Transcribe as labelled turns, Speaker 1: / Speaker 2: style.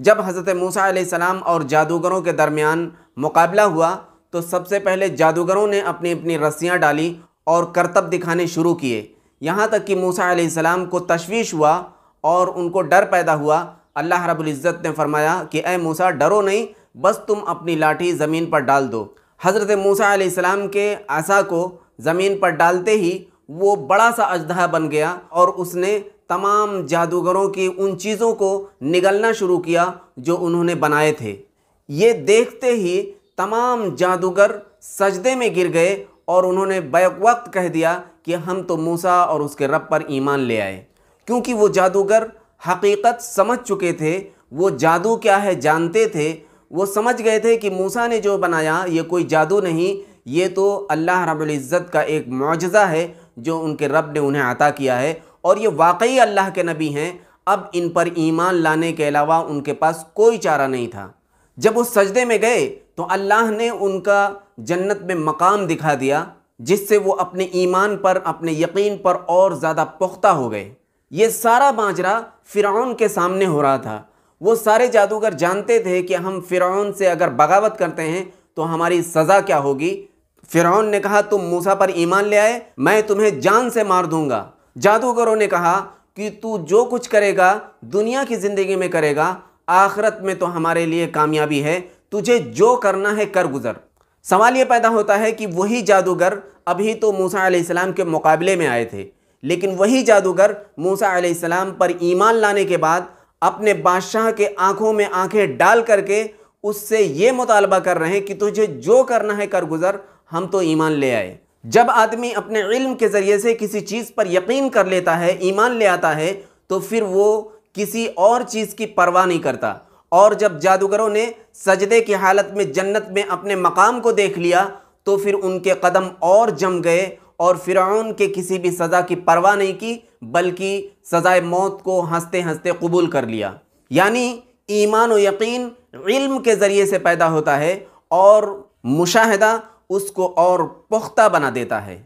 Speaker 1: जब हज़रत मूसा सलाम और जादूगरों के दरमियान मुकाबला हुआ तो सबसे पहले जादूगरों ने अपनी अपनी रस्सियाँ डाली और करतब दिखाने शुरू किए यहाँ तक कि मूसा सलाम को तशवीश हुआ और उनको डर पैदा हुआ अल्लाह रबुल्ज़त ने फरमाया कि ए मूसा डरो नहीं बस तुम अपनी लाठी ज़मीन पर डाल दो हज़रत मूसा सलाम के आसा को ज़मीन पर डालते ही वो बड़ा सा अजदहा बन गया और उसने तमाम जादूगरों की उन चीज़ों को निगलना शुरू किया जो उन्होंने बनाए थे ये देखते ही तमाम जादूगर सजदे में गिर गए और उन्होंने बैक वक्त कह दिया कि हम तो मूसा और उसके रब पर ईमान ले आए क्योंकि वो जादूगर हकीकत समझ चुके थे वो जादू क्या है जानते थे वो समझ गए थे कि मूसा ने जो बनाया ये कोई जादू नहीं ये तो अल्लाह रब्ज़त का एक मुआजा है जो उनके रब ने उन्हें अता किया है और ये वाकई अल्लाह के नबी हैं अब इन पर ईमान लाने के अलावा उनके पास कोई चारा नहीं था जब वो सजदे में गए तो अल्लाह ने उनका जन्नत में मकाम दिखा दिया जिससे वो अपने ईमान पर अपने यकीन पर और ज़्यादा पुख्ता हो गए ये सारा बाजरा फ़िरौन के सामने हो रहा था वो सारे जादूगर जानते थे कि हम फ़िरौन से अगर बगावत करते हैं तो हमारी सज़ा क्या होगी फ़िरौन ने कहा तुम मूसा पर ईमान ले आए मैं तुम्हें जान से मार दूंगा जादूगरों ने कहा कि तू जो कुछ करेगा दुनिया की ज़िंदगी में करेगा आखरत में तो हमारे लिए कामयाबी है तुझे जो करना है कर गुज़र सवाल ये पैदा होता है कि वही जादूगर अभी तो मूसा आसमाम के मुकाबले में आए थे लेकिन वही जादूगर मूसा आसमाम पर ईमान लाने के बाद अपने बादशाह के आँखों में आँखें डाल करके उससे ये मुतालबा कर रहे हैं कि तुझे जो करना है कर गुज़र हम तो ईमान ले आए जब आदमी अपने इल्म के ज़रिए से किसी चीज़ पर यकीन कर लेता है ईमान ले आता है तो फिर वो किसी और चीज़ की परवाह नहीं करता और जब जादूगरों ने सजदे की हालत में जन्नत में अपने मकाम को देख लिया तो फिर उनके कदम और जम गए और फ़िरौन के किसी भी सज़ा की परवाह नहीं की बल्कि सज़ाए मौत को हंसते हंसते कबूल कर लिया यानी ईमान व यकीन इल्म के ज़रिए से पैदा होता है और मुशाहदा उसको और पुख्ता बना देता है